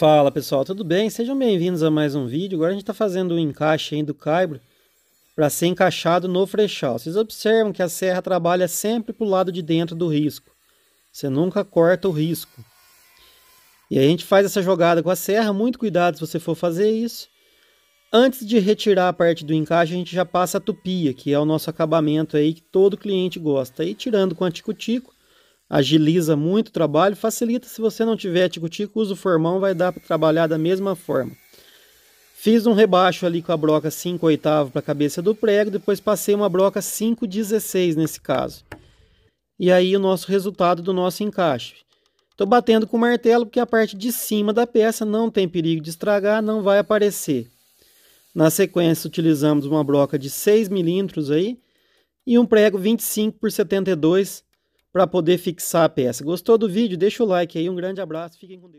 Fala pessoal, tudo bem? Sejam bem-vindos a mais um vídeo. Agora a gente está fazendo um encaixe do caibro para ser encaixado no frechal. Vocês observam que a serra trabalha sempre para o lado de dentro do risco. Você nunca corta o risco. E a gente faz essa jogada com a serra, muito cuidado se você for fazer isso. Antes de retirar a parte do encaixe, a gente já passa a tupia, que é o nosso acabamento aí que todo cliente gosta. E tirando com antico-tico, agiliza muito o trabalho, facilita se você não tiver tico-tico, usa o formão, vai dar para trabalhar da mesma forma. Fiz um rebaixo ali com a broca 5 oitavo para a cabeça do prego, depois passei uma broca 5 16 nesse caso. E aí o nosso resultado do nosso encaixe. Estou batendo com o martelo porque a parte de cima da peça não tem perigo de estragar, não vai aparecer. Na sequência, utilizamos uma broca de 6 milímetros aí e um prego 25 por 72 para poder fixar a peça. Gostou do vídeo? Deixa o like aí, um grande abraço, fiquem com Deus.